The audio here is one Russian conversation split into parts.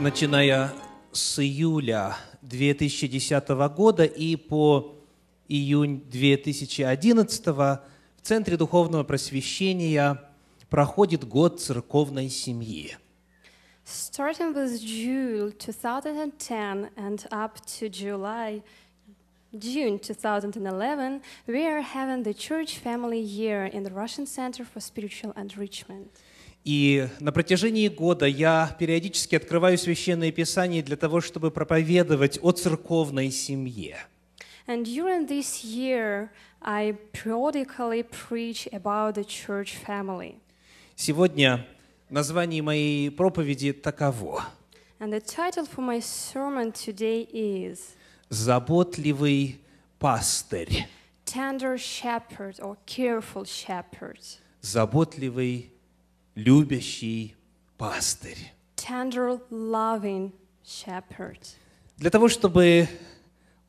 начиная с июля 2010 года и по июнь 2011 в Центре Духовного Просвещения проходит год церковной семьи. Starting with June 2010 and up to July June 2011, we are having the Church Family Year in the Russian Center for Spiritual Enrichment. И на протяжении года я периодически открываю Священное Писание для того, чтобы проповедовать о церковной семье. And during this year, I periodically preach about the church family. Сегодня название моей проповеди таково. And the title for my sermon today is Заботливый пастырь. Tender shepherd or careful shepherd. Заботливый любящий пастырь. Tender, loving shepherd. Для того, чтобы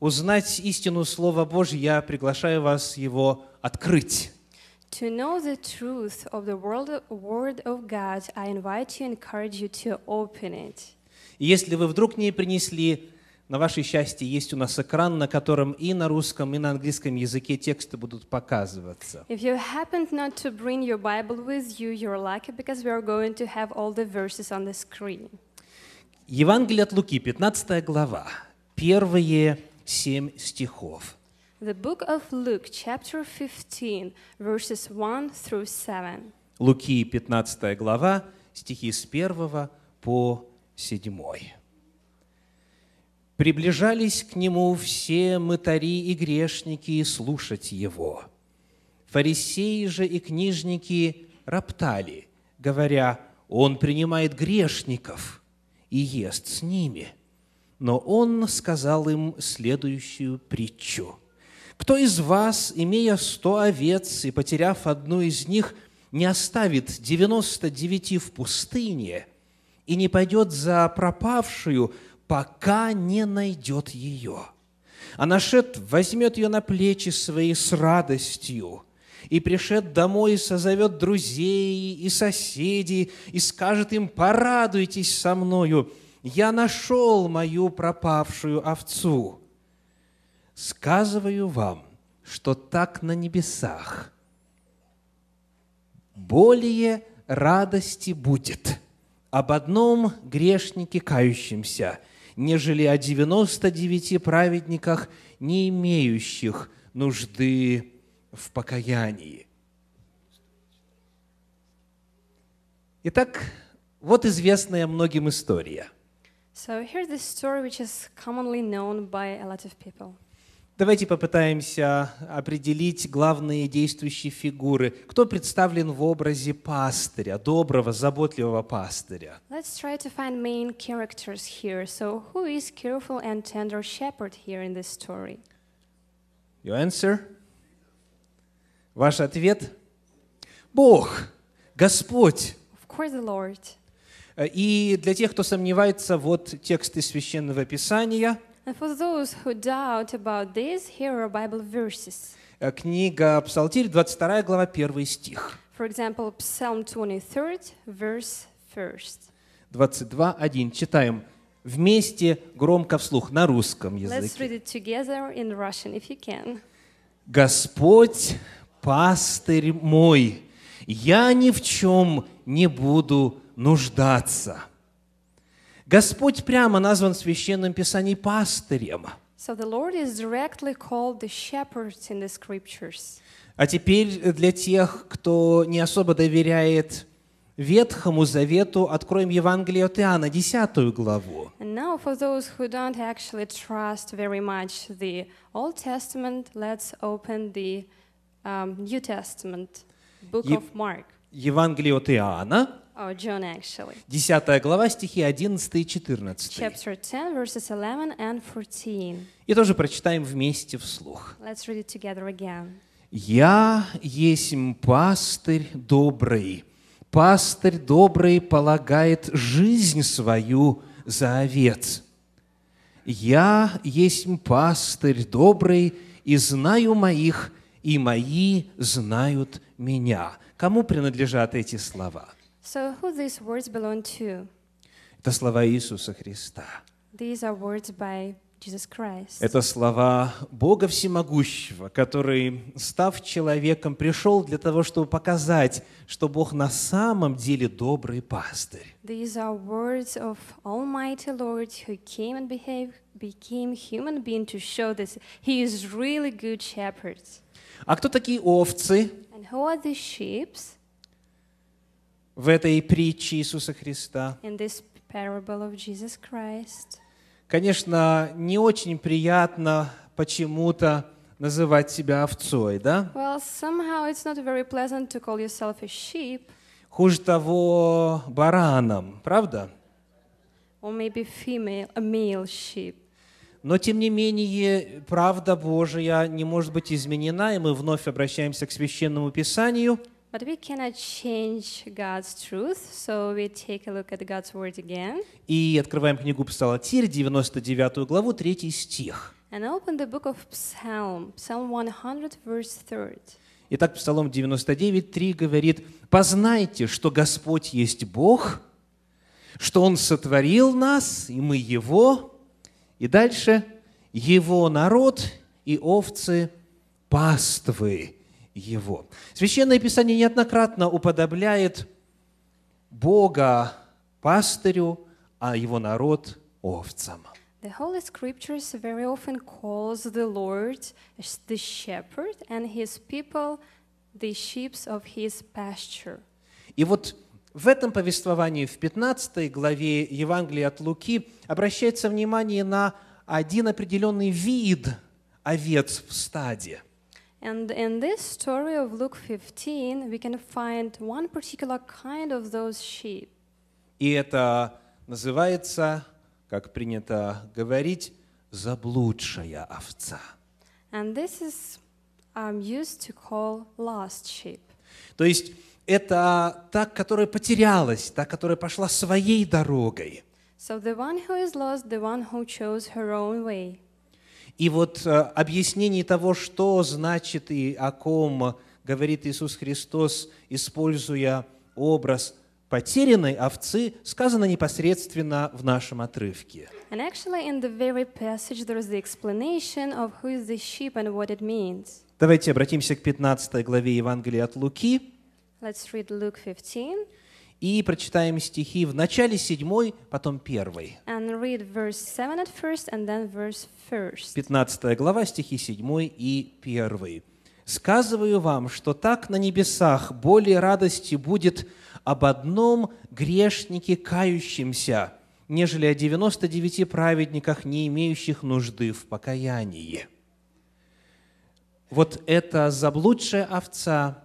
узнать истину Слова Божьего, я приглашаю вас его открыть. если вы вдруг не принесли на ваше счастье, есть у нас экран, на котором и на русском, и на английском языке тексты будут показываться. If you happened not to bring your Bible with you, you're lucky because we are going to Евангелие от Луки, 15 глава, первые семь стихов. The book of Luke, chapter 15, verses 1 through 7. Луки, 15 глава, стихи с 1 по 7. Приближались к нему все мытари и грешники слушать его. Фарисеи же и книжники роптали, говоря, «Он принимает грешников и ест с ними». Но он сказал им следующую притчу. «Кто из вас, имея сто овец и потеряв одну из них, не оставит девяносто девяти в пустыне и не пойдет за пропавшую, пока не найдет ее. Анашет возьмет ее на плечи свои с радостью, и пришед домой, и созовет друзей и соседей, и скажет им, порадуйтесь со мною, я нашел мою пропавшую овцу. Сказываю вам, что так на небесах более радости будет об одном грешнике кающемся – нежели о 99 праведниках, не имеющих нужды в покаянии. Итак, вот известная многим история. So here's this story which is commonly known by a lot of people. Давайте попытаемся определить главные действующие фигуры. Кто представлен в образе пастыря, доброго, заботливого пастыря? Let's try to find main characters here. So who is careful and tender shepherd here in this story? Your answer? Ваш ответ? Бог, Господь. Of course the Lord. Э, и для тех, кто сомневается, вот тексты священного писания – And for those who doubt about this, here are Bible verses. Книга Псалтирь, 22 глава, 1 стих. For example, Psalm 23, verse 1. 22.1. Читаем вместе, громко вслух, на русском языке. Let's read it together in Russian, if you can. «Господь, пастырь мой, я ни в чем не буду нуждаться». Господь прямо назван в Священном Писании пастырем. So the Lord is directly called the shepherd in the scriptures. А теперь для тех, кто не особо доверяет Ветхому Завету, откроем Евангелие от Иоанна, 10 главу. And now for those who don't actually trust very much the Old Testament, let's open the um, New Testament, book of Mark. Евангелие от Иоанна, Or 10 глава, стихи 11 и 14. 10, И тоже прочитаем вместе вслух. Let's read it again. «Я есть пастырь добрый, пастырь добрый полагает жизнь свою за овец. Я есть пастырь добрый, и знаю моих, и мои знают меня». Кому принадлежат эти слова? So who these words belong to? Это слова Иисуса Христа. These are words by Jesus Christ. Это слова Бога Всемогущего, который, став человеком, пришел для того, чтобы показать, что Бог на самом деле добрый пастырь. These are words of Almighty Lord who came and behave, became human being to show this. He is really good shepherd. А кто такие овцы? And who are the sheep? в этой притче Иисуса Христа. Конечно, не очень приятно почему-то называть себя овцой, да? Well, somehow it's not very pleasant to call yourself a sheep. Хуже того, бараном, правда? Or maybe female, a male sheep. Но, тем не менее, правда Божия не может быть изменена, и мы вновь обращаемся к Священному Писанию – But we cannot change God's truth, so we take a look at God's word again. И открываем книгу Псалтирь, 99 главу, 3 стих. And open the book of Psalm, Psalm 100, verse 3. Итак, Псалом 99.3 говорит, «Познайте, что Господь есть Бог, что Он сотворил нас, и мы Его». И дальше «Его народ и овцы паствы его. Священное Писание неоднократно уподобляет Бога пастырю, а его народ овцам. The Holy Scriptures very often calls the Lord the shepherd and his people the sheep of his pasture. И вот в этом повествовании в 15 главе Евангелия от Луки обращается внимание на один определенный вид овец в стаде – And in this story of Luke 15, we can find one particular kind of those sheep. И это называется, как принято говорить, заблудшая овца. And this is um, used to call lost sheep. То есть это та, которая потерялась, та, которая пошла своей дорогой. So the one who is lost, the one who chose her own way. И вот э, объяснение того, что значит и о ком говорит Иисус Христос, используя образ потерянной овцы, сказано непосредственно в нашем отрывке. Давайте обратимся к 15 главе Евангелия от Луки. Let's read Luke 15. И прочитаем стихи в начале 7, потом 1 read 15 глава, стихи 7 и 1. «Сказываю вам, что так на небесах более радости будет об одном грешнике кающемся, нежели о 99 праведниках, не имеющих нужды в покаянии». Вот это заблудшая овца,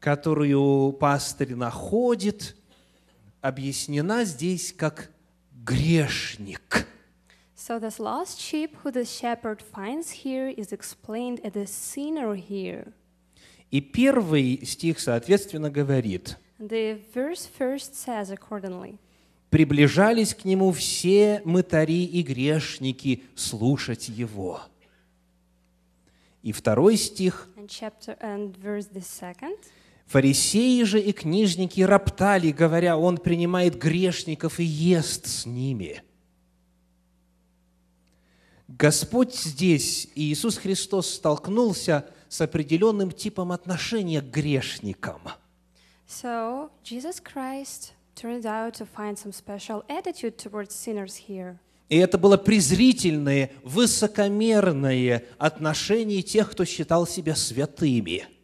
которую пастырь находит, объяснена здесь как грешник. So this lost sheep who the shepherd finds here is explained as a sinner here. И первый стих, соответственно, говорит. The verse first says accordingly. Приближались к нему все мытари и грешники слушать его. И второй стих. And chapter, and verse the second. Фарисеи же и книжники роптали, говоря, он принимает грешников и ест с ними. Господь здесь, и Иисус Христос столкнулся с определенным типом отношения к грешникам. So, Jesus Christ turned out to find some special attitude towards sinners here. И это было презрительное, высокомерное отношение тех, кто считал себя святыми –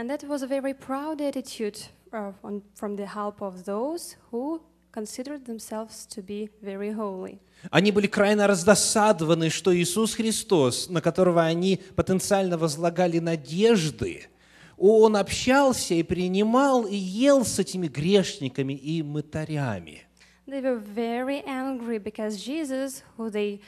And that was a very proud attitude uh, on, from the help of those who considered themselves to be very holy. Они были крайне раздосадованы, что Иисус Христос, на которого они потенциально возлагали надежды, он общался и принимал и ел с этими грешниками и мытарями. They were very angry because Jesus, who they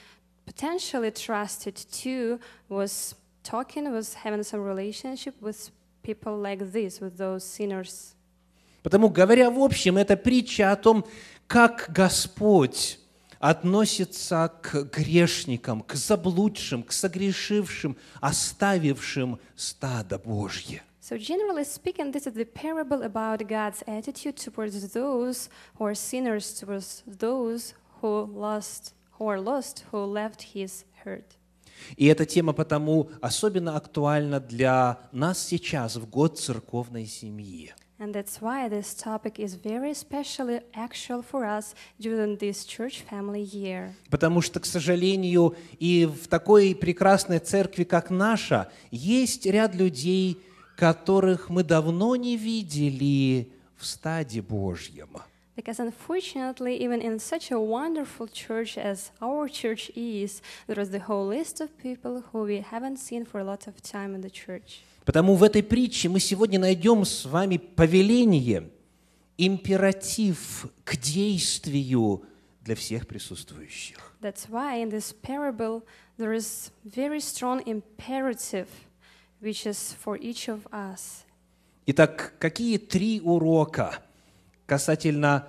potentially trusted to, was talking, was having some relationship with people like this with those sinners. Потому, говоря в общем, это притча о том, как Господь относится к грешникам, к заблудшим, к согрешившим, оставившим стадо Божье. So generally speaking, this is the parable about God's attitude towards those who are sinners, towards those who lost, who are lost, who left his herd. И эта тема потому особенно актуальна для нас сейчас, в год церковной семьи. And that's why this topic is very especially actual for us during this church family year. Потому что, к сожалению, и в такой прекрасной церкви, как наша, есть ряд людей, которых мы давно не видели в стаде Божьем. Because unfortunately, even in such a wonderful church as our church is, there is the whole list of people who we haven't seen for a lot of time in the church. Потому в этой притче мы сегодня найдем с вами повеление, императив к действию для всех присутствующих. That's why in this parable there is very strong imperative, which is for each of us. Итак, какие три урока – касательно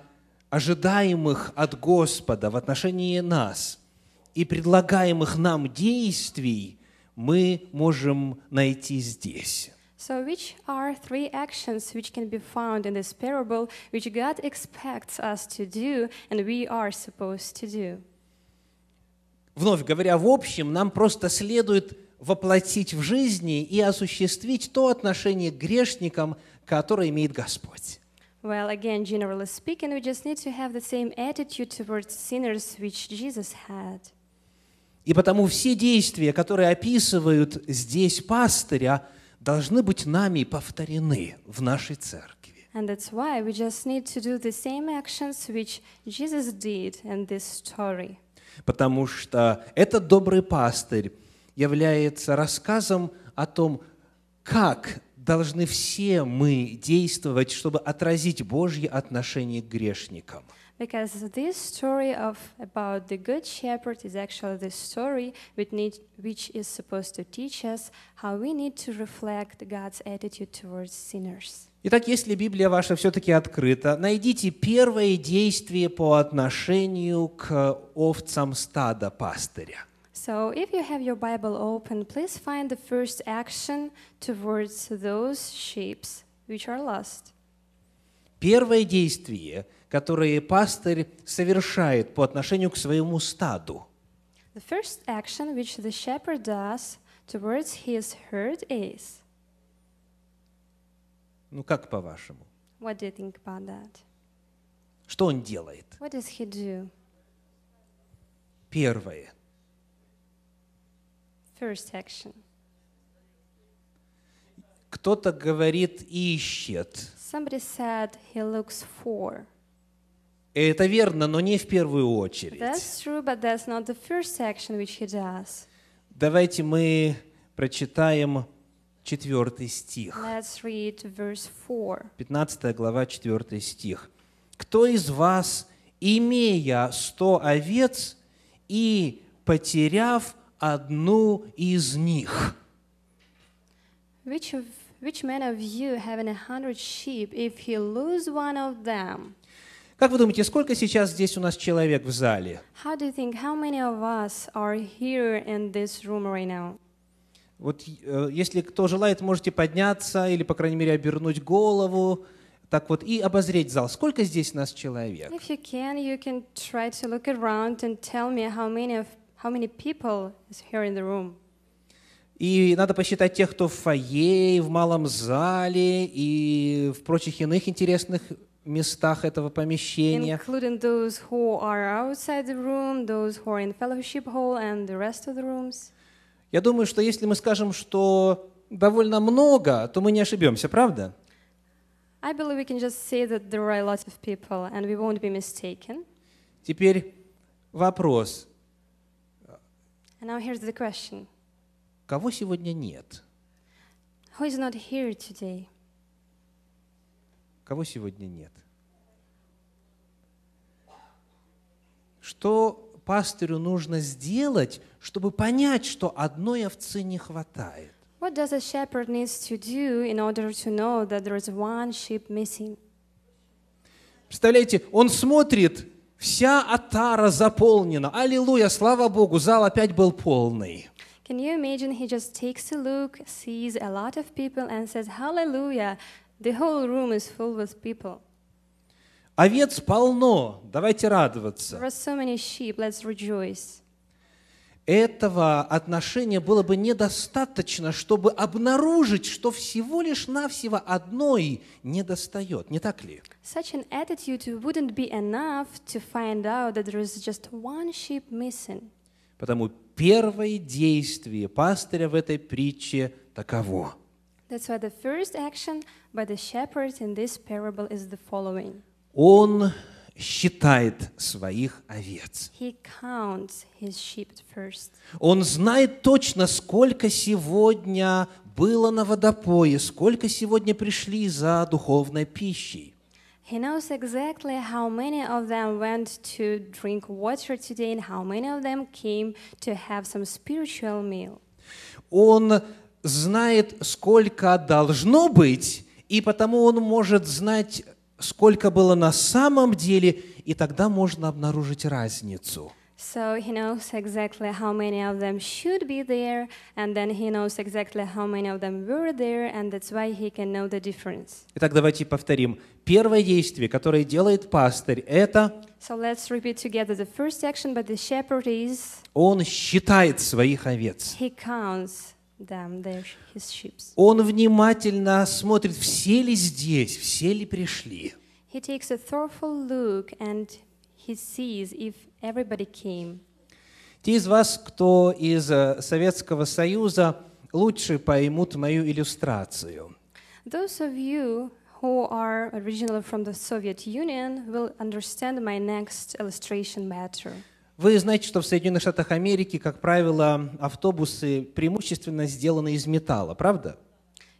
ожидаемых от Господа в отношении нас и предлагаемых нам действий мы можем найти здесь. So, which are three actions which can be found in this parable which God expects us to do and we are supposed to do? Вновь говоря, в общем, нам просто следует воплотить в жизни и осуществить то отношение к грешникам, которое имеет Господь. Well, again, generally speaking, we just need to have the same attitude towards sinners which Jesus had. И потому все действия, которые описывают здесь пастыря, должны быть нами повторены в нашей церкви. And that's why we just need to do the same actions which Jesus did in this story. Потому что этот добрый пастырь является рассказом о том, как должны все мы действовать, чтобы отразить Божье отношение к грешникам. Because this story of about the good shepherd is actually the story which, need, which is supposed to teach us how we need to reflect God's attitude towards sinners. Итак, если Библия ваша все-таки открыта, найдите первое действие по отношению к овцам стада пастыря. So if you have your Bible open, please find the first action towards those sheep which are lost. Первое действие, которое пастырь совершает по отношению к своему стаду. The first action which the shepherd does towards his herd is. Ну как по-вашему? What do you think about that? Что он делает? What does he do? Первое first action. Кто-то говорит ищет. Somebody said he looks for. это верно, но не в первую очередь. That's true, but that's not the first action which he does. Давайте мы прочитаем четвертый стих. Let's read verse 4. 15 глава, четвертый стих. «Кто из вас, имея сто овец и потеряв одну из них. Which, of, which man of you having a hundred sheep, if he lose one of them? Как вы думаете, сколько сейчас здесь у нас человек в зале? How do you think how many of us are here in this room right now? Вот э, если кто желает, можете подняться или, по крайней мере, обернуть голову. Так вот, и обозреть зал. Сколько здесь нас человек? If you can, you can try to look around and tell me how many of How many people is here in the room? И надо посчитать тех, кто в фойе, и в малом зале, и в прочих иных интересных местах этого помещения. Including those who are outside the room, those who are in fellowship hall and the rest of the rooms. Я думаю, что если мы скажем, что довольно много, то мы не ошибемся, правда? I believe we can just say that there are a lot of people and we won't be mistaken. Теперь вопрос. And now here's the question. Кого сегодня нет? Who is not here today? Кого сегодня нет? Что пастырю нужно сделать, чтобы понять, что одной овцы не хватает? What does a shepherd needs to do in order to know that there is one sheep missing? Представляете, он смотрит Вся Атара заполнена. Аллилуйя, слава Богу, зал опять был полный. Can you imagine he just takes a look, sees a lot of people and says, Hallelujah, the whole room is full with people. Овец полно, давайте радоваться. There are so many sheep, let's rejoice этого отношения было бы недостаточно, чтобы обнаружить, что всего лишь навсего одной недостает, не так ли? Such an attitude wouldn't be enough to find out that there is just one sheep missing. Потому первое действие пастыря в этой притче таково. That's why the first action by the shepherd in this parable is the following. Он считает своих овец. Он знает точно, сколько сегодня было на водопое, сколько сегодня пришли за духовной пищей. He knows exactly how many of them went to drink water today and how many of them came to have some spiritual meal. Он знает, сколько должно быть, и потому он может знать сколько было на самом деле, и тогда можно обнаружить разницу. So he knows exactly how many of them should be there, and then he knows exactly how many of them were there, and that's why he can know the difference. Итак, давайте повторим. Первое действие, которое делает пастырь, это... So let's repeat together the first action, but the shepherd is... Он считает своих овец. He counts да, his sheep. Он внимательно смотрит, все ли здесь, все ли пришли. He takes a thoughtful look and he sees if everybody came. Те из вас, кто из Советского Союза, лучше поймут мою иллюстрацию. Those of you who are originally from the Soviet Union will understand my next illustration better. Вы знаете, что в Соединенных Штатах Америки, как правило, автобусы преимущественно сделаны из металла, правда?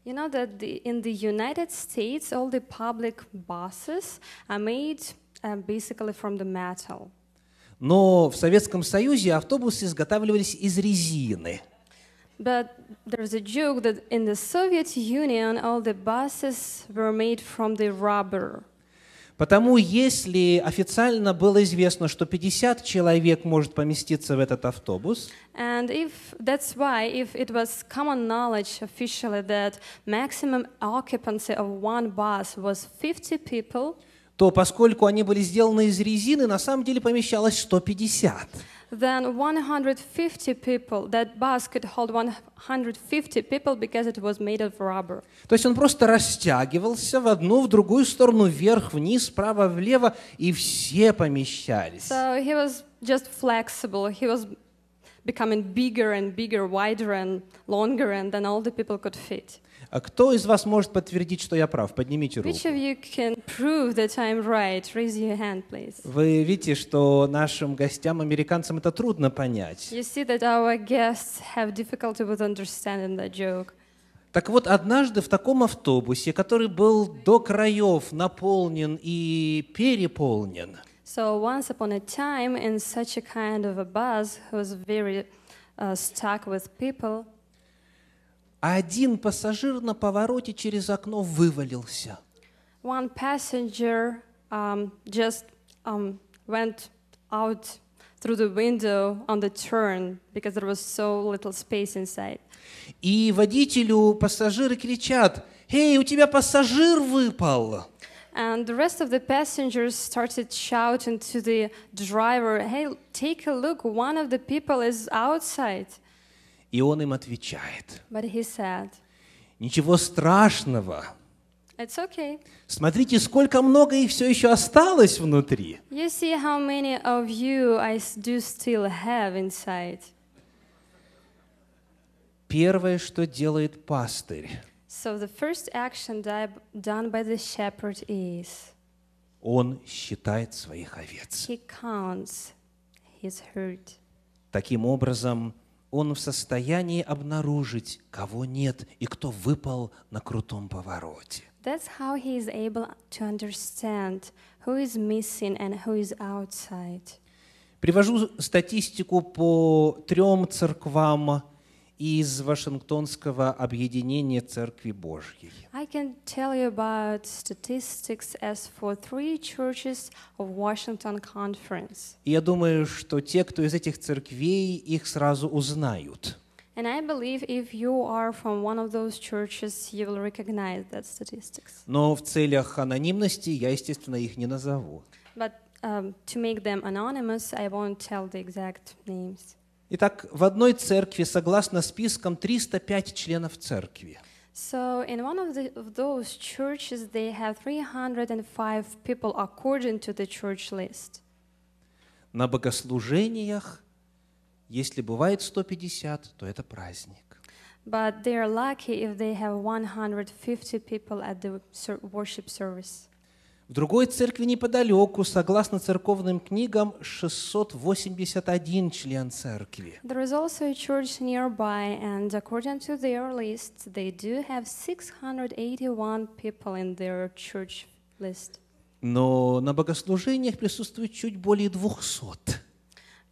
You know that the, in the United States, all the public buses are made uh, basically from the metal. Но в Советском Союзе автобусы изготавливались из резины. But there's a joke that in the Soviet Union, all the buses were made from the rubber. Потому если официально было известно, что 50 человек может поместиться в этот автобус, And if that's why, if it was common knowledge officially that maximum occupancy of one bus was 50 people, то поскольку они были сделаны из резины, на самом деле помещалось 150. than 150 people. That bus could hold 150 people because it was made of rubber. То есть он просто растягивался в одну, в другую сторону, вверх, вниз, справа, влево, и все помещались. So he was just flexible. He was becoming bigger and bigger, wider and longer, and then all the people could fit. Кто из вас может подтвердить, что я прав? Поднимите руку. Which of you can prove that I'm right? Raise your hand, please. Вы видите, что нашим гостям, американцам, это трудно понять. You see that our guests have difficulty with understanding that joke. Так вот, однажды в таком автобусе, который был до краев наполнен и переполнен, So once upon a time, in such a kind of a bus who was very uh, stuck with people, а один пассажир на повороте через окно вывалился. One passenger um, just um, went out through the window on the turn because there was so little space inside. И водителю пассажиры кричат: "Эй, у тебя пассажир выпал!" And the rest of the passengers started shouting to the driver, "Hey, take a look! One of the people is outside." И он им отвечает. But he said, Ничего страшного. It's okay. Смотрите, сколько много и все еще осталось внутри. You see how many of you I do still have inside. Первое, что делает пастырь. So the first action done by the shepherd is он считает своих овец. He counts his herd. Таким образом, он в состоянии обнаружить, кого нет и кто выпал на крутом повороте. That's how he is able to understand who is missing and who is outside. Привожу статистику по трем церквам из Вашингтонского объединения Церкви Божьей. I can tell you about statistics as for three churches of Washington Conference. И я думаю, что те, кто из этих церквей, их сразу узнают. And I believe if you are from one of those churches, you will recognize that statistics. Но в целях анонимности я, естественно, их не назову. But um, to make them anonymous, I won't tell the exact names. Итак, в одной церкви, согласно спискам, 305 членов церкви. So in one of, the, of those churches, they have 305 people according to the church list. На богослужениях, если бывает 150, то это праздник. But they are lucky if they have 150 people at the worship service. В другой церкви неподалеку, согласно церковным книгам, 681 член церкви. There is also a church nearby, and according to their list, they do have 681 people in their church list. Но на богослужениях присутствует чуть более 200.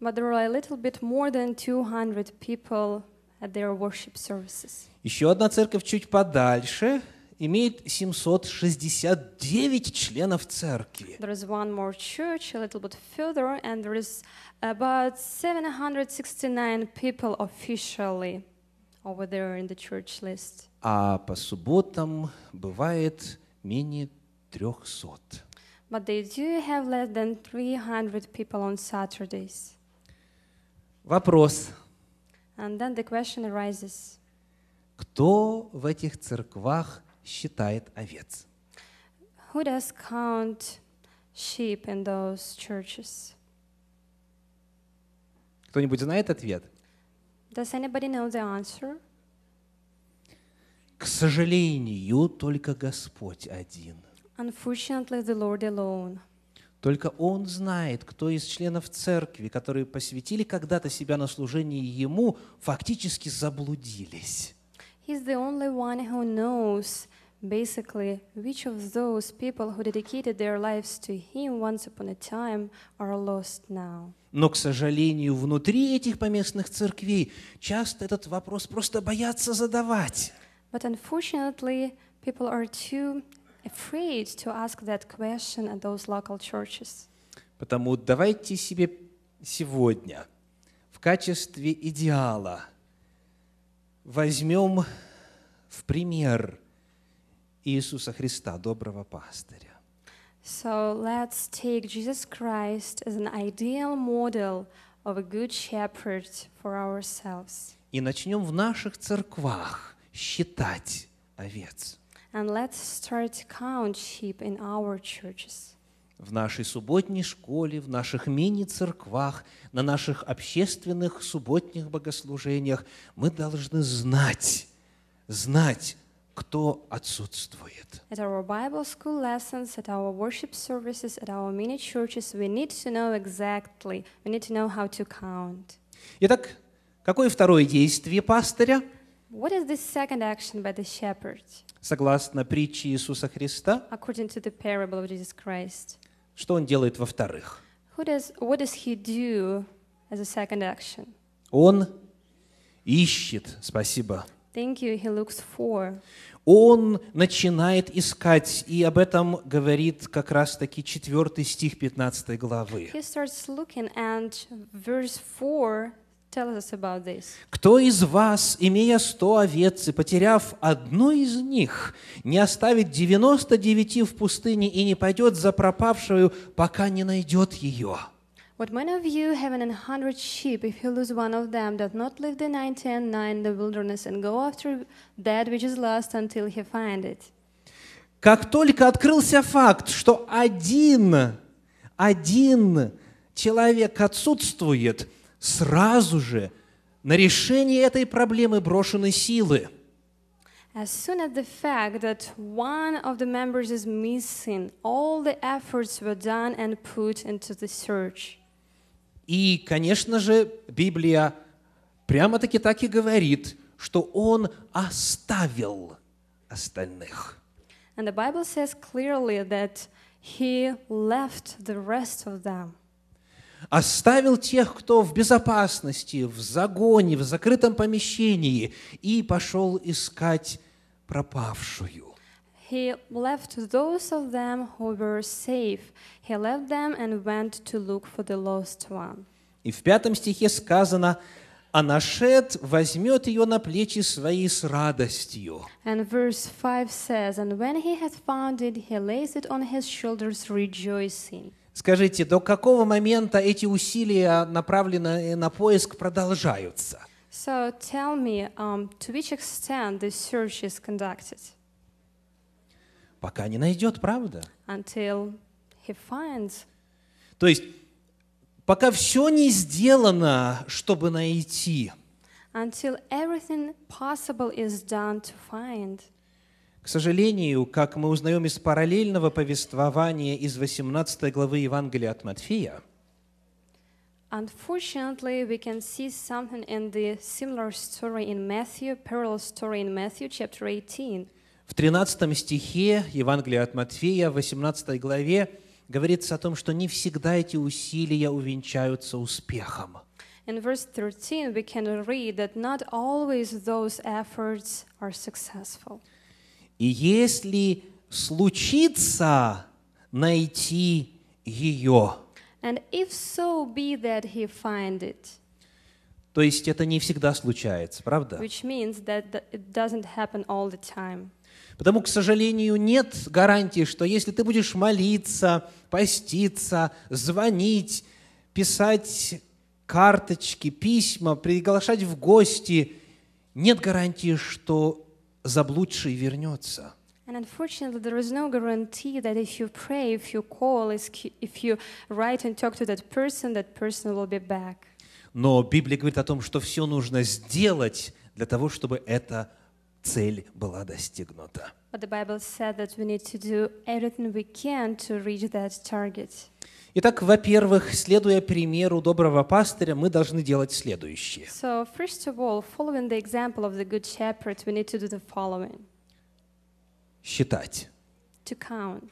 But there are a little bit more than 200 people at their worship services. Еще одна церковь чуть подальше – имеет 769 членов церкви. There is one more church a little bit further, and there is about 769 people officially over there in the church list. А по субботам бывает менее 300. But they do have less than 300 people on Saturdays. Вопрос. And then the question arises. Кто в этих церквах считает овец? Who does count sheep in those churches? Кто-нибудь знает ответ? Does anybody know the answer? К сожалению, только Господь один. Unfortunately, the Lord alone. Только Он знает, кто из членов церкви, которые посвятили когда-то себя на служение Ему, фактически заблудились. He's the only one who knows basically which of those people who dedicated their lives to him once upon a time are lost now. Но, к сожалению, внутри этих поместных церквей часто этот вопрос просто боятся задавать. But unfortunately, people are too afraid to ask that question at those local churches. Потому давайте себе сегодня в качестве идеала – возьмем в пример Иисуса Христа, доброго пастыря. So let's take Jesus Christ as an ideal model of a good shepherd for ourselves. И начнем в наших церквах считать овец. And let's start to count sheep in our churches в нашей субботней школе, в наших мини-церквах, на наших общественных субботних богослужениях, мы должны знать, знать, кто отсутствует. At our Bible school lessons, at our worship services, at our mini churches, we need to know exactly, we need to know how to count. Итак, какое второе действие пастыря? What is the second action by the shepherd? Согласно притче Иисуса Христа, according to the parable of Jesus Christ, что он делает во-вторых? он ищет, спасибо. Thank you, he looks for. Он начинает искать, и об этом говорит как раз-таки 4 стих 15 главы. He starts looking and verse 4 Tell us about this. Кто из вас, имея сто овец и потеряв одну из них, не оставит 99 в пустыне и не пойдет за пропавшую, пока не найдет ее? What man of you, having an hundred sheep, if he lose one of them, doth not leave the ninety and nine in the wilderness and go after that which is lost until he find it? Как только открылся факт, что один, один человек отсутствует – сразу же на решение этой проблемы брошены силы. As soon as the fact that one of the members is missing, all the efforts were done and put into the search. И, конечно же, Библия прямо-таки так и говорит, что он оставил остальных. And the Bible says clearly that he left the rest of them оставил тех, кто в безопасности, в загоне, в закрытом помещении, и пошел искать пропавшую. He left those of them who were safe. He left them and went to look for the lost one. И в пятом стихе сказано, Анашет возьмет ее на плечи свои с радостью. And verse 5 says, And when he had found it, he lays it on his shoulders rejoicing. Скажите, до какого момента эти усилия, направленные на поиск, продолжаются? So tell me, um, to which extent the search is conducted? Пока не найдет, правда? Until he finds. То есть, пока все не сделано, чтобы найти. Until everything possible is done to find. К сожалению, как мы узнаем из параллельного повествования из 18 главы Евангелия от Матфея, Unfortunately, we can see something in the similar story in Matthew, parallel story in Matthew chapter 18. В 13 стихе Евангелия от Матфея, в 18 главе, говорится о том, что не всегда эти усилия увенчаются успехом. In verse 13 we can read that not always those efforts are successful. И если случится найти ее, And if so be that he find it. То есть это не всегда случается, правда? Which means that it doesn't happen all the time. Потому, к сожалению, нет гарантии, что если ты будешь молиться, поститься, звонить, писать карточки, письма, приглашать в гости, нет гарантии, что заблудший вернется. And unfortunately, there is no guarantee that if you pray, if you call, if you write and talk to that person, that person will be back. Но Библия говорит о том, что все нужно сделать для того, чтобы эта цель была достигнута. But the Bible said that we need to do everything we can to reach that target. Итак, во-первых, следуя примеру доброго пастыря, мы должны делать следующее. So, first of all, following the example of the good shepherd, we need to do the following. Считать. To count.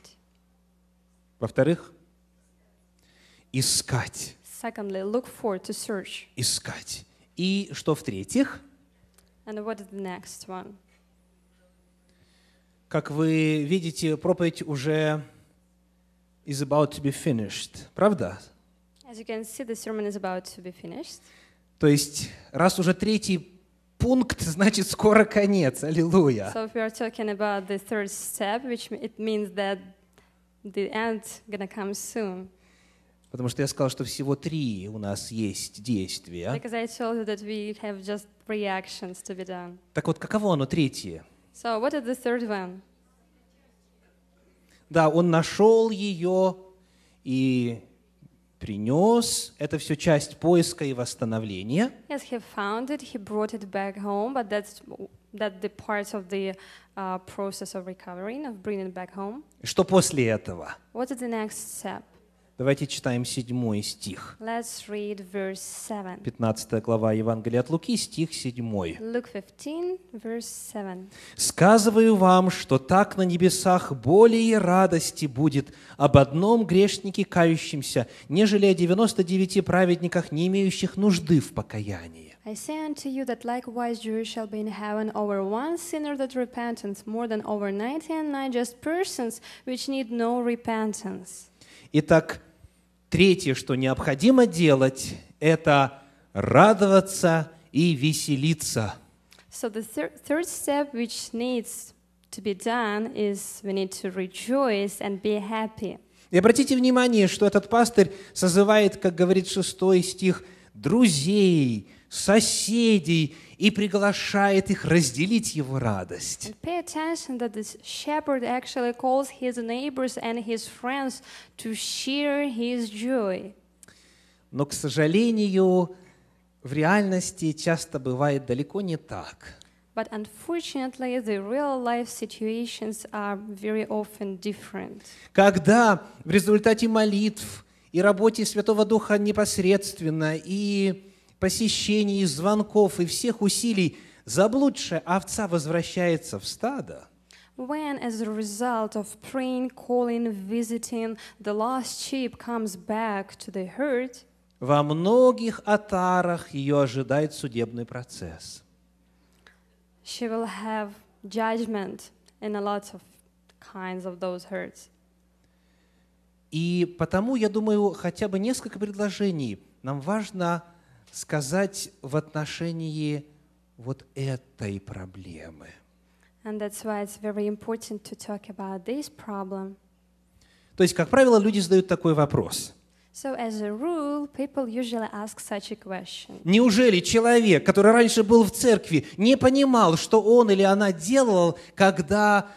Во-вторых, искать. Secondly, look for, to search. Искать. И что в-третьих? And what is the next one? Как вы видите, проповедь уже is about to be finished, правда? As you can see, the sermon is about to be finished. То есть, раз уже третий пункт, значит, скоро конец. Аллилуйя. So if we are talking about the third step, which it means that the end gonna come soon. Потому что я сказал, что всего три у нас есть действия. Because I told you that we have just three actions to be done. Так вот, каково оно третье? So what is the third one? Да, он нашел ее и принес. Это все часть поиска и восстановления. Yes, he found it, he brought it back home, but that's that the part of the uh, process of recovering, of bringing it back home. Что после этого? What the next step? Давайте читаем 7 стих. Let's read verse 7. 15 глава Евангелия от Луки, стих 7. Luke 15, verse 7. «Сказываю вам, что так на небесах более радости будет об одном грешнике кающемся, нежели о 99 праведниках, не имеющих нужды в покаянии». I say unto you that likewise there shall be in heaven over one sinner that repenteth more than over ninety and nine just persons which need no repentance. Итак, Третье, что необходимо делать, это радоваться и веселиться. So the thir third step which needs to be done is we need to rejoice and be happy. И обратите внимание, что этот пастырь созывает, как говорит шестой стих, друзей, соседей и приглашает их разделить его радость. Но, к сожалению, в реальности часто бывает далеко не так. But unfortunately, the real life situations are very often different. Когда в результате молитв и работе Святого Духа непосредственно и посещений, звонков и всех усилий заблудшая овца возвращается в стадо, When, as a result of praying, calling, visiting, the lost sheep comes back to the herd, во многих отарах ее ожидает судебный процесс. She will have judgment in a lot of kinds of those herds. И потому, я думаю, хотя бы несколько предложений нам важно – сказать в отношении вот этой проблемы. And that's why it's very important to talk about this problem. То есть, как правило, люди задают такой вопрос. So, as a rule, people usually ask such a question. Неужели человек, который раньше был в церкви, не понимал, что он или она делал, когда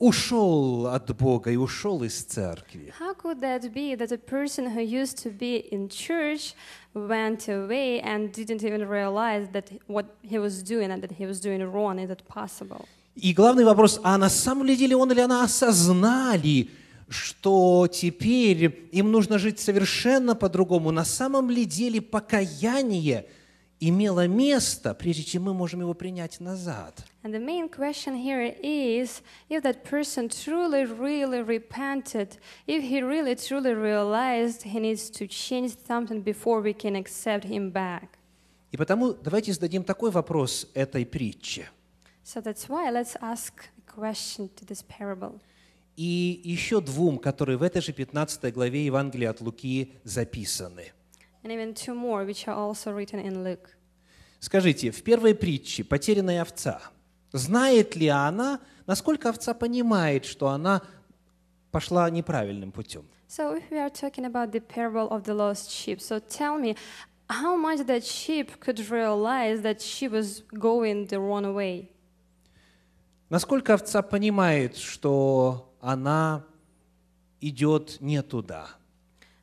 ушел от Бога и ушел из церкви. How could that be that a person who used to be in church went away and didn't even realize that what he was doing and that he was doing wrong? Is that possible? И главный вопрос, а на самом деле он или она осознали, что теперь им нужно жить совершенно по-другому? На самом ли деле покаяние – имело место, прежде чем мы можем его принять назад. And the main question here is if that person truly, really repented, if he really, truly realized he needs to change something before we can accept him back. И потому давайте зададим такой вопрос этой притче. So that's why let's ask a question to this parable. И еще двум, которые в этой же 15 главе Евангелия от Луки записаны – and even two more, which are also written in Luke. Скажите, в первой притче «Потерянная овца» знает ли она, насколько овца понимает, что она пошла неправильным путем? So if we are talking about the parable of the lost sheep, so tell me, how much that sheep could realize that she was going the wrong way? Насколько овца понимает, что она идет не туда?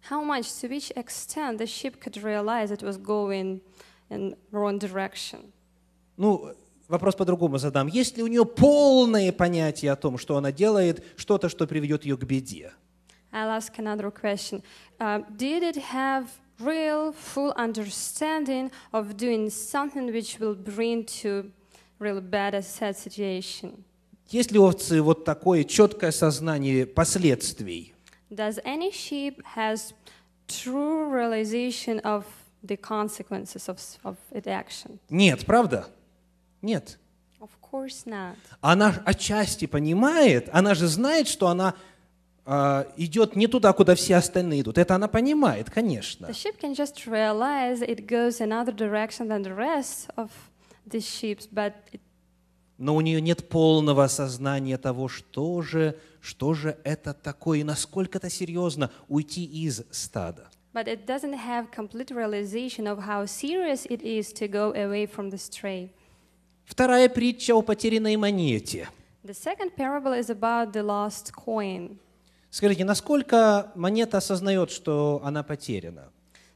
how much, to which extent the ship could realize it was going in wrong direction. Ну, вопрос по-другому задам. Есть ли у нее полное понятие о том, что она делает, что-то, что приведет ее к беде? I'll ask another question. Uh, did it have real, full understanding of doing something which will bring to real bad, a sad situation? Есть ли у овцы вот такое четкое сознание последствий? Does any sheep has true realization of the consequences of, of its action? Нет, правда? Нет. Of course not. Она отчасти понимает, она же знает, что она э, идет не туда, куда все остальные идут. Это она понимает, конечно. The sheep can just realize it goes another direction than the rest of the sheep, but it но у нее нет полного осознания того, что же, что же это такое и насколько это серьезно уйти из стада. But it doesn't have complete realization of how serious it is to go away from the stray. Вторая притча о потерянной монете. The second parable is about the lost coin. Скажите, насколько монета осознает, что она потеряна?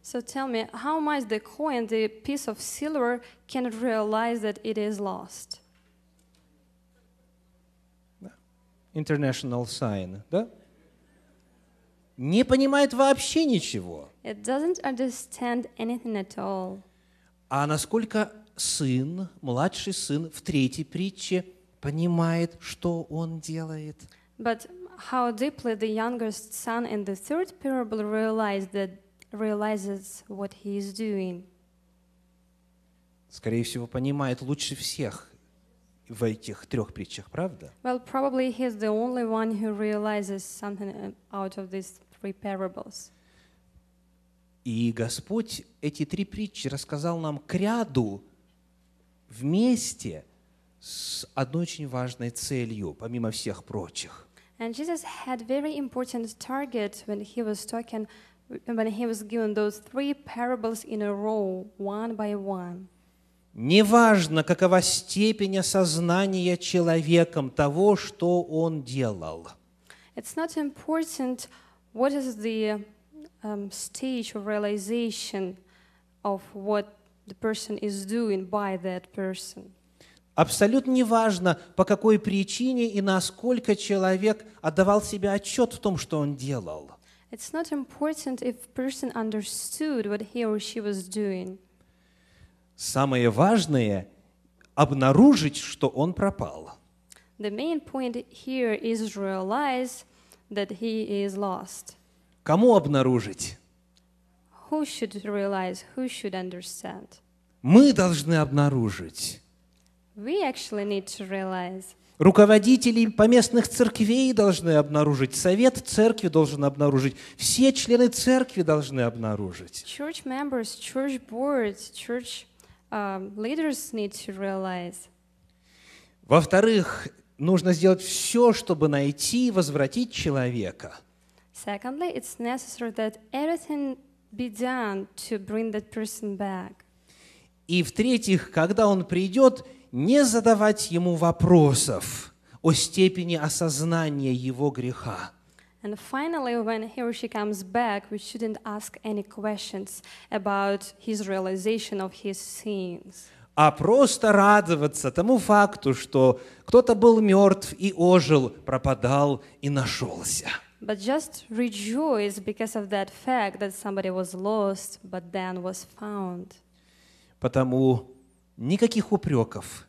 So tell me, how much the coin, the piece of silver, can realize that it is lost? International Sign, да? Не понимает вообще ничего. It doesn't understand anything at all. А насколько сын, младший сын в третьей притче понимает, что он делает? But how deeply the youngest son in the third parable realized that, realizes what he is doing. Скорее всего, понимает лучше всех в этих трех притчах, правда? Well, probably he's the only one who realizes something out of these three parables. И Господь эти три притчи рассказал нам к ряду вместе с одной очень важной целью, помимо всех прочих. And Jesus had very important target when he was talking, when he was given those three parables in a row, one by one. Неважно, какова степень осознания человеком того, что он делал. It's not important what is the um, stage of realization of what the person is doing by that person. Абсолютно неважно, по какой причине и насколько человек отдавал себе отчет в том, что он делал. It's not important if person understood what he or she was doing. Самое важное – обнаружить, что он пропал. The main point here is realize that he is lost. Кому обнаружить? Who should realize, who should understand? Мы должны обнаружить. We actually need to realize. Руководители поместных церквей должны обнаружить, совет церкви должен обнаружить, все члены церкви должны обнаружить. Church members, church boards, church Um, Во-вторых, нужно сделать все, чтобы найти и возвратить человека. Secondly, it's that be done to bring that back. И в-третьих, когда он придет, не задавать ему вопросов о степени осознания его греха. And finally, when he or she comes back, we shouldn't ask any questions about his realization of his sins. А просто радоваться тому факту, что кто-то был мертв и ожил, пропадал и нашелся. But just rejoice because of that fact that somebody was lost, but then was found. Потому никаких упреков,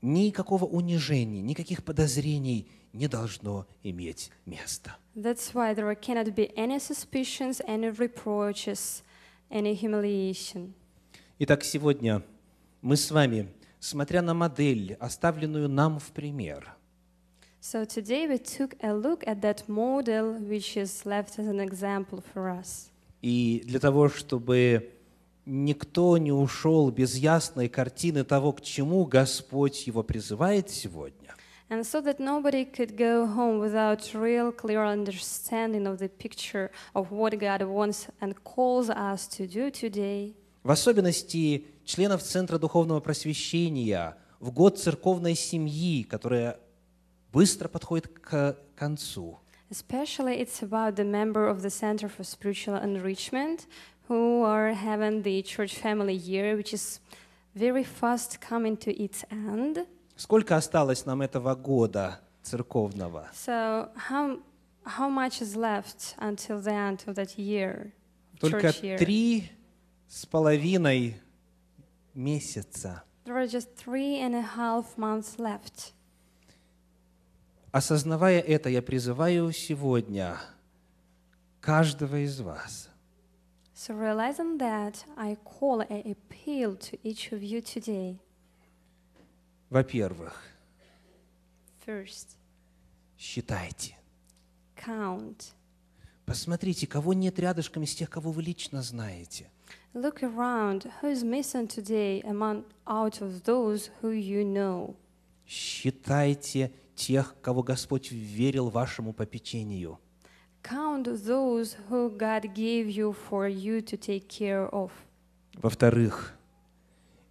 никакого унижения, никаких подозрений – не должно иметь места. That's why there cannot be any suspicions, any reproaches, any humiliation. Итак, сегодня мы с вами, смотря на модель, оставленную нам в пример, So today we took a look at that model which is left as an example for us. И для того, чтобы никто не ушел без ясной картины того, к чему Господь его призывает сегодня – and so that nobody could go home without real clear understanding of the picture of what God wants and calls us to do today. В особенности членов Центра Духовного Просвещения в год церковной семьи, которая быстро подходит к концу. Especially it's about the member of the Center for Spiritual Enrichment who are having the church family year, which is very fast coming to its end. Сколько осталось нам этого года церковного? So how, how much is left until the end of that year? Только три с половиной месяца. There are just three and a half months left. Осознавая это, я призываю сегодня каждого из вас. So realizing that, I call and appeal to each of you today. Во-первых, First, считайте. Count. Посмотрите, кого нет рядышком из тех, кого вы лично знаете. Look around, who is missing today among out of those who you know. Считайте тех, кого Господь верил вашему попечению. Count those who God gave you for you to take care of. Во-вторых,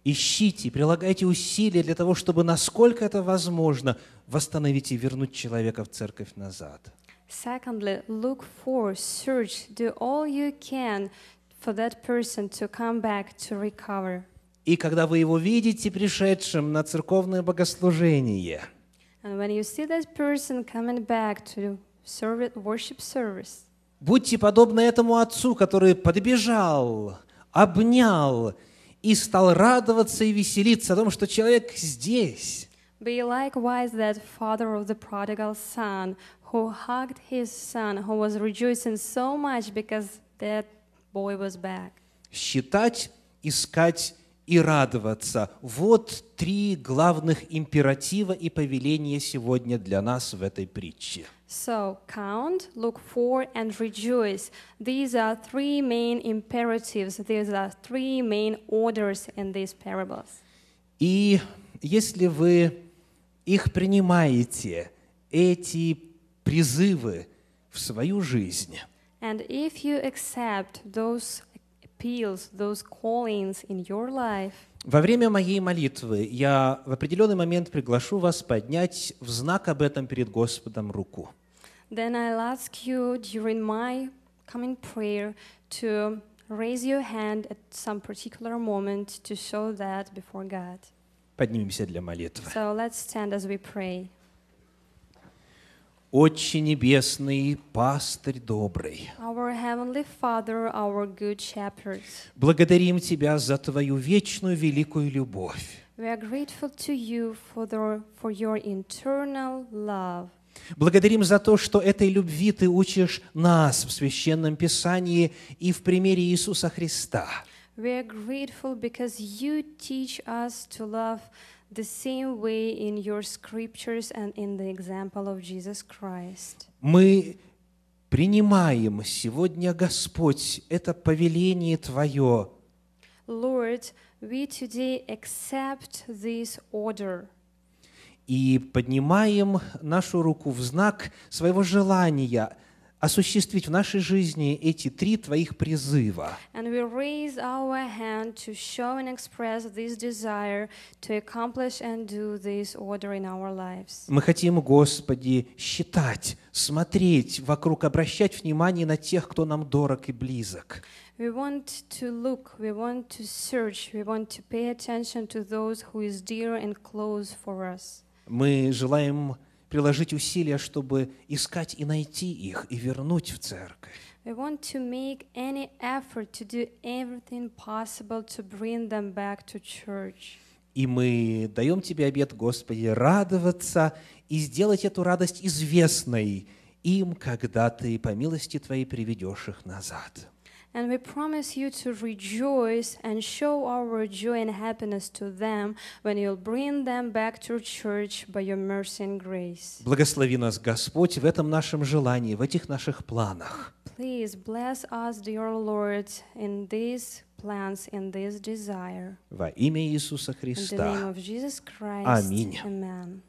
ищите, прилагайте усилия для того, чтобы, насколько это возможно, восстановить и вернуть человека в церковь назад. Secondly, look for, search, do all you can for that person to come back to recover. И когда вы его видите пришедшим на церковное богослужение, And when you see that person coming back to service, worship service, будьте подобны этому отцу, который подбежал, обнял, и стал радоваться и веселиться о том, что человек здесь. Be likewise that father of the prodigal son, who hugged his son, who was rejoicing so much because that boy was back. Считать, искать и радоваться. Вот три главных императива и повеления сегодня для нас в этой притче. So count, look for, and rejoice. These are three main imperatives. These are three main orders in these parables. И если вы их принимаете, эти призывы в свою жизнь, And if you accept those appeals, those callings in your life. Во время моей молитвы я в определенный момент приглашу вас поднять в знак об этом перед Господом руку. Then I'll ask you during my coming prayer to raise your hand at some particular moment to show that before God. Поднимемся для молитвы. So let's stand as we pray. Отче Небесный, Пастырь добрый, our Father, our good благодарим Тебя за Твою вечную великую любовь. We are to you for, the, for your love. Благодарим за то, что этой любви Ты учишь нас в Священном Писании и в примере Иисуса Христа. We are grateful because you teach us to love the same way in your scriptures and in the example of Jesus Christ. Мы принимаем сегодня, Господь, это повеление Твое. Lord, we today accept this order. И поднимаем нашу руку в знак своего желания – осуществить в нашей жизни эти три твоих призыва. Мы хотим, Господи, считать, смотреть вокруг, обращать внимание на тех, кто нам дорог и близок. We want to look, we want to search, we want to pay attention to those who is dear and close for us. Мы желаем приложить усилия, чтобы искать и найти их и вернуть в церковь. И мы даем Тебе обет, Господи, радоваться и сделать эту радость известной им, когда Ты по милости Твоей приведешь их назад. and we promise you to rejoice and show our joy and happiness to them when you'll bring them back to church by your mercy and grace. Благослови нас, Господь, в этом нашем желании, в этих наших планах. Please bless us, dear Lord, in these plans, in this desire. Во имя Иисуса Христа. In the name of Jesus Christ. Аминь. Amen.